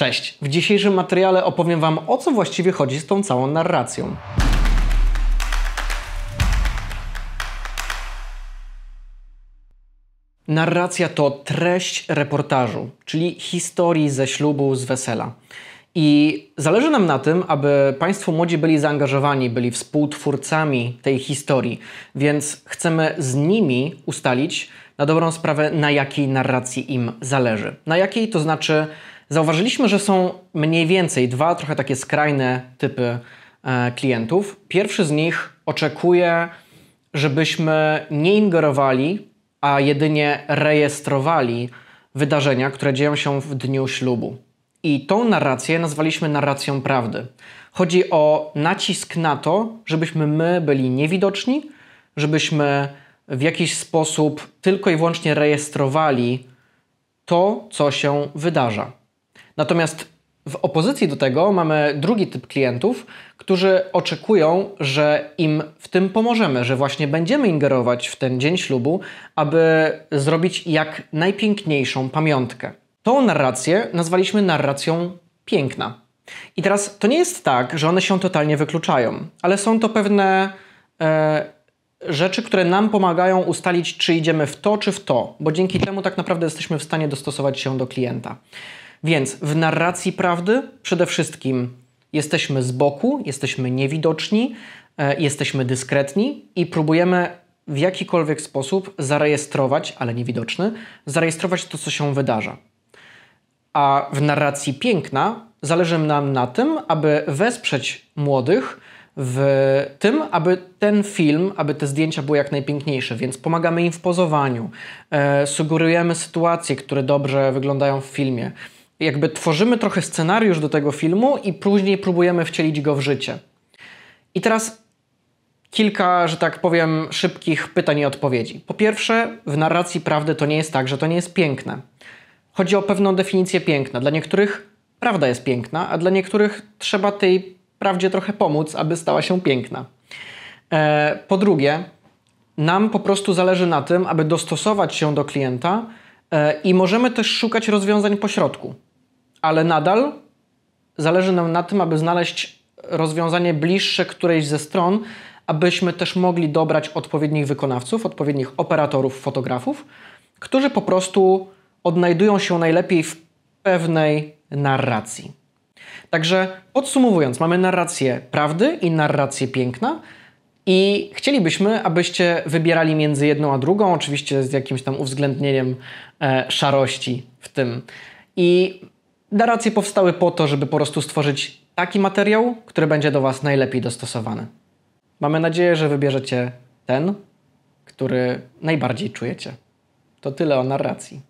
Cześć! W dzisiejszym materiale opowiem Wam o co właściwie chodzi z tą całą narracją. Narracja to treść reportażu, czyli historii ze ślubu, z wesela. I zależy nam na tym, aby Państwo młodzi byli zaangażowani, byli współtwórcami tej historii, więc chcemy z nimi ustalić na dobrą sprawę, na jakiej narracji im zależy. Na jakiej to znaczy, Zauważyliśmy, że są mniej więcej dwa trochę takie skrajne typy e, klientów. Pierwszy z nich oczekuje, żebyśmy nie ingerowali, a jedynie rejestrowali wydarzenia, które dzieją się w dniu ślubu. I tą narrację nazwaliśmy narracją prawdy. Chodzi o nacisk na to, żebyśmy my byli niewidoczni, żebyśmy w jakiś sposób tylko i wyłącznie rejestrowali to, co się wydarza. Natomiast w opozycji do tego mamy drugi typ klientów, którzy oczekują, że im w tym pomożemy, że właśnie będziemy ingerować w ten dzień ślubu, aby zrobić jak najpiękniejszą pamiątkę. Tą narrację nazwaliśmy narracją piękna. I teraz to nie jest tak, że one się totalnie wykluczają, ale są to pewne e, rzeczy, które nam pomagają ustalić, czy idziemy w to, czy w to, bo dzięki temu tak naprawdę jesteśmy w stanie dostosować się do klienta. Więc w narracji prawdy przede wszystkim jesteśmy z boku, jesteśmy niewidoczni, e, jesteśmy dyskretni i próbujemy w jakikolwiek sposób zarejestrować, ale niewidoczny, zarejestrować to, co się wydarza. A w narracji piękna zależy nam na tym, aby wesprzeć młodych w tym, aby ten film, aby te zdjęcia były jak najpiękniejsze, więc pomagamy im w pozowaniu, e, sugerujemy sytuacje, które dobrze wyglądają w filmie jakby tworzymy trochę scenariusz do tego filmu i później próbujemy wcielić go w życie. I teraz kilka, że tak powiem, szybkich pytań i odpowiedzi. Po pierwsze, w narracji prawdy to nie jest tak, że to nie jest piękne. Chodzi o pewną definicję piękna. Dla niektórych prawda jest piękna, a dla niektórych trzeba tej prawdzie trochę pomóc, aby stała się piękna. E, po drugie, nam po prostu zależy na tym, aby dostosować się do klienta e, i możemy też szukać rozwiązań pośrodku ale nadal zależy nam na tym, aby znaleźć rozwiązanie bliższe którejś ze stron, abyśmy też mogli dobrać odpowiednich wykonawców, odpowiednich operatorów, fotografów, którzy po prostu odnajdują się najlepiej w pewnej narracji. Także podsumowując, mamy narrację prawdy i narrację piękna. I chcielibyśmy, abyście wybierali między jedną a drugą, oczywiście z jakimś tam uwzględnieniem e, szarości w tym. I Narracje powstały po to, żeby po prostu stworzyć taki materiał, który będzie do Was najlepiej dostosowany. Mamy nadzieję, że wybierzecie ten, który najbardziej czujecie. To tyle o narracji.